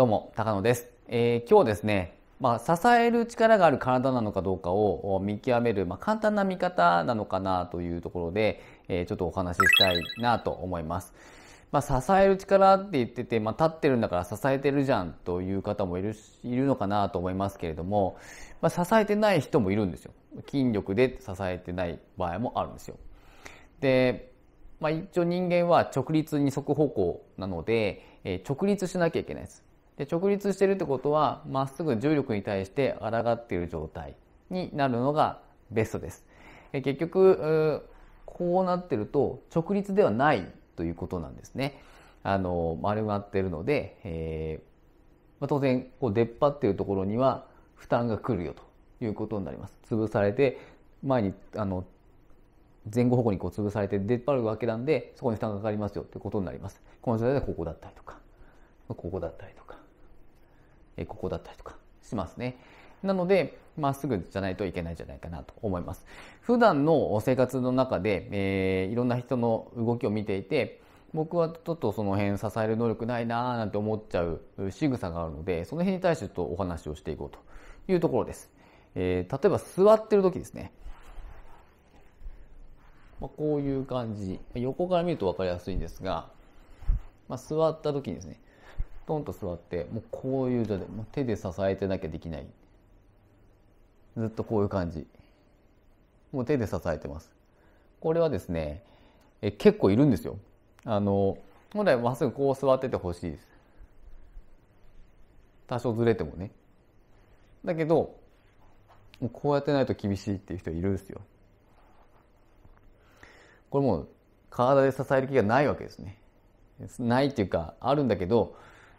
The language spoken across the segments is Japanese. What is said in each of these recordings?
どうも、高野です。えー、今日ですね、まあ、支える力がある体なのかどうかを見極める、まあ、簡単な見方なのかなというところで、えー、ちょっとお話ししたいなと思います。まあ、支える力って言ってて、まあ、立ってるんだから支えてるじゃんという方もいるいるのかなと思いますけれども、まあ、支えてない人もいるんですよ。筋力で支えてない場合もあるんですよ。で、まあ、一応人間は直立二足歩行なので、えー、直立しなきゃいけないです。で直立してるってことはまっすぐ重力に対して抗っている状態になるのがベストです。え結局こうなってると直立ではないということなんですね。あの丸まってるので、えー、まあ、当然こう出っ張ってるところには負担が来るよということになります。潰されて前にあの前後方向にこう潰されて出っ張るわけなんでそこに負担がかかりますよということになります。この状態でここだったりとかここだったりとか。ここだったりとかしますね。なので、まっすぐじゃないといけないんじゃないかなと思います。普段の生活の中で、えー、いろんな人の動きを見ていて、僕はちょっとその辺支える能力ないなーなんて思っちゃう仕草があるので、その辺に対してちょっとお話をしていこうというところです。えー、例えば座ってる時ですね。まあ、こういう感じ。横から見ると分かりやすいんですが、まあ、座った時にですね、トンと座ってもうこういう状態もう手で支えてなきゃできないずっとこういう感じもう手で支えてますこれはですねえ結構いるんですよあの本来まっすぐこう座っててほしいです多少ずれてもねだけどもうこうやってないと厳しいっていう人いるんですよこれもう体で支える気がないわけですねないっていうかあるんだけど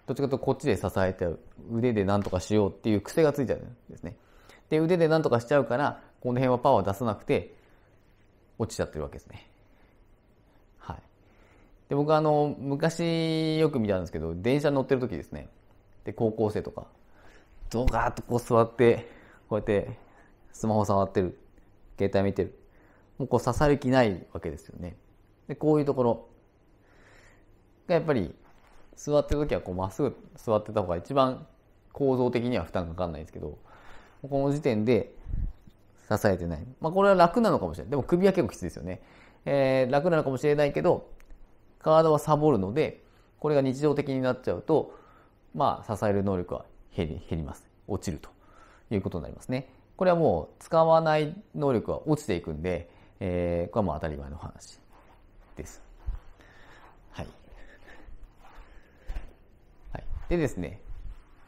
どっちかというとこっちで支えて腕で何とかしようっていう癖がついちゃうんですね。で腕で何とかしちゃうからこの辺はパワー出さなくて落ちちゃってるわけですね。はい、で僕はあの昔よく見たんですけど電車乗ってる時ですねで高校生とかドガーッとこう座ってこうやってスマホ触ってる携帯見てるもうこう刺さる気ないわけですよね。でこういうところがやっぱり座ってる時はこうまっすぐ座ってた方が一番構造的には負担かかんないですけどこの時点で支えてない、まあ、これは楽なのかもしれないでも首は結構きついですよね、えー、楽なのかもしれないけど体はサボるのでこれが日常的になっちゃうとまあ支える能力は減り減ります落ちるということになりますねこれはもう使わない能力は落ちていくんで、えー、これはもう当たり前の話ですでですね、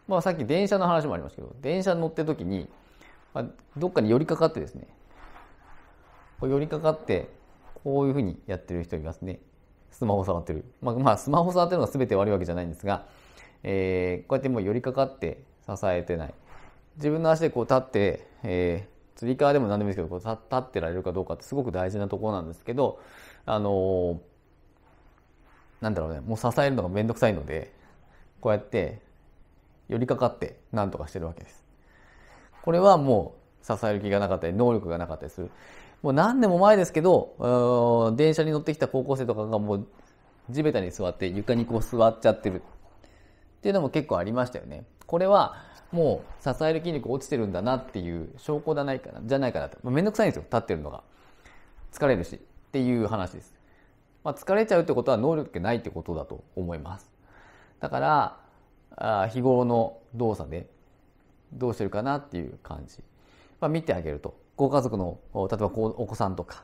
まあ、さっき電車の話もありましたけど電車に乗ってる時に、まあ、どっかに寄りかかってですねこう寄りかかってこういうふうにやってる人いますねスマホ触ってる、まあ、まあスマホ触ってるのが全て悪いわけじゃないんですが、えー、こうやってもう寄りかかって支えてない自分の足でこう立って、えー、つり革でも何でもいいですけどこう立ってられるかどうかってすごく大事なところなんですけどあのー、なんだろうねもう支えるのが面倒くさいのでこうやって寄りかかって何とかしてるわけです。これはもう支える気がなかったり能力がなかったりする。もう何年も前ですけど、電車に乗ってきた高校生とかがもう地べたに座って床にこう座っちゃってるっていうのも結構ありましたよね。これはもう支える筋肉落ちてるんだなっていう証拠じゃないかな、じゃないかなと。面倒めんどくさいんですよ、立ってるのが。疲れるしっていう話です。まあ、疲れちゃうってことは能力がないってことだと思います。だからあ日頃の動作でどうしてるかなっていう感じ、まあ、見てあげるとご家族の例えばお子さんとか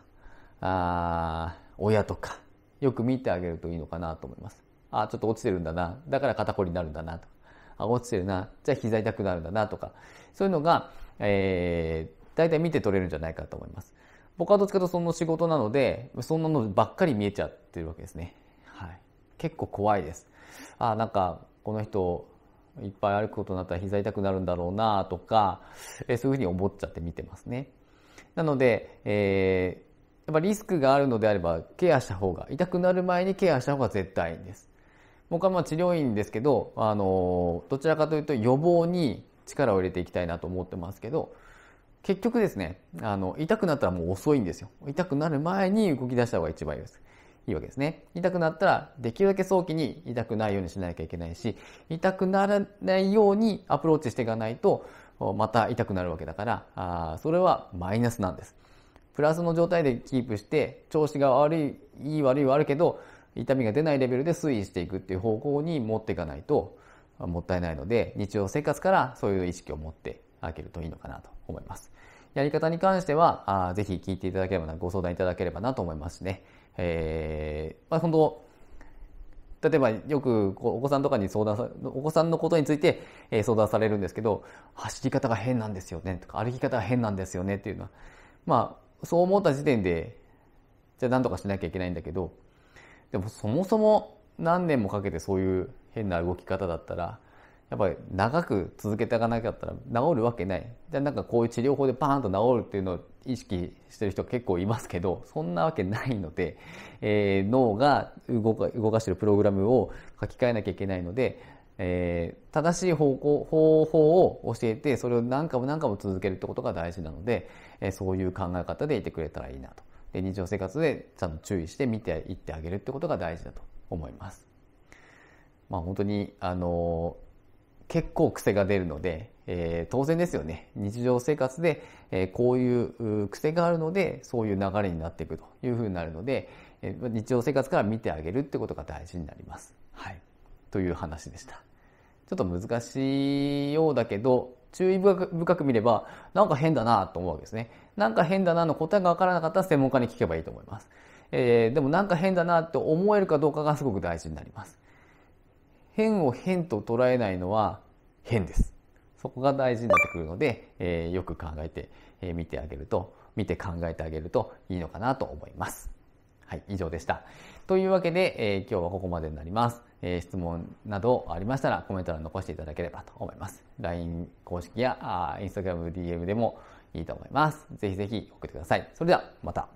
あ親とかよく見てあげるといいのかなと思います。あちょっと落ちてるんだなだから肩こりになるんだなとあ落ちてるなじゃあ膝痛くなるんだなとかそういうのが、えー、大体見て取れるんじゃないかと思います。僕はどっちかとその仕事なのでそんなのばっかり見えちゃってるわけですね。はい結構怖いです。あなんかこの人いっぱい歩くことになったら膝痛くなるんだろうなとか、えそういうふうに思っちゃって見てますね。なので、えー、やっぱリスクがあるのであればケアした方が痛くなる前にケアした方が絶対いいんです。僕はまあ治療院ですけど、あのどちらかというと予防に力を入れていきたいなと思ってますけど結局ですねあの痛くなったらもう遅いんですよ痛くなる前に動き出した方が一番いいですいいわけですね。痛くなったら、できるだけ早期に痛くないようにしなきゃいけないし、痛くならないようにアプローチしていかないと、また痛くなるわけだから、あそれはマイナスなんです。プラスの状態でキープして、調子が悪い、いい悪いはあるけど、痛みが出ないレベルで推移していくっていう方向に持っていかないと、もったいないので、日常生活からそういう意識を持ってあげるといいのかなと思います。やり方に関しては、あぜひ聞いていただければな、ご相談いただければなと思いますね。えー、まあ、本当例えばよくお子さんとかに相談さ、お子さんのことについて相談されるんですけど、走り方が変なんですよねとか、歩き方が変なんですよねっていうのは、まあ、そう思った時点で、じゃあ何とかしなきゃいけないんだけど、でもそもそも何年もかけてそういう変な動き方だったら、やっぱり長く続けていかなかったら治るわけないじゃあなんかこういう治療法でパーンと治るっていうのを意識してる人結構いますけどそんなわけないので、えー、脳が動か動かしてるプログラムを書き換えなきゃいけないので、えー、正しい方向方法を教えてそれを何回も何回も続けるってことが大事なので、えー、そういう考え方でいてくれたらいいなとで日常生活でちゃんと注意して見ていってあげるってことが大事だと思います。まあ、本当にあのー結構癖が出るので、えー、当然ですよね。日常生活で、えー、こういう癖があるので、そういう流れになっていくというふうになるので、えー、日常生活から見てあげるってことが大事になります。はい。という話でした。ちょっと難しいようだけど、注意深く見れば、なんか変だなと思うわけですね。なんか変だなの答えがわからなかったら専門家に聞けばいいと思います。えー、でもなんか変だなって思えるかどうかがすごく大事になります。変を変と捉えないのは変です。そこが大事になってくるので、えー、よく考えて、えー、見てあげると、見て考えてあげるといいのかなと思います。はい、以上でした。というわけで、えー、今日はここまでになります。え質問などありましたらコメント欄残していただければと思います。LINE 公式やあ InstagramDM でもいいと思います。ぜひぜひ送ってください。それではまた。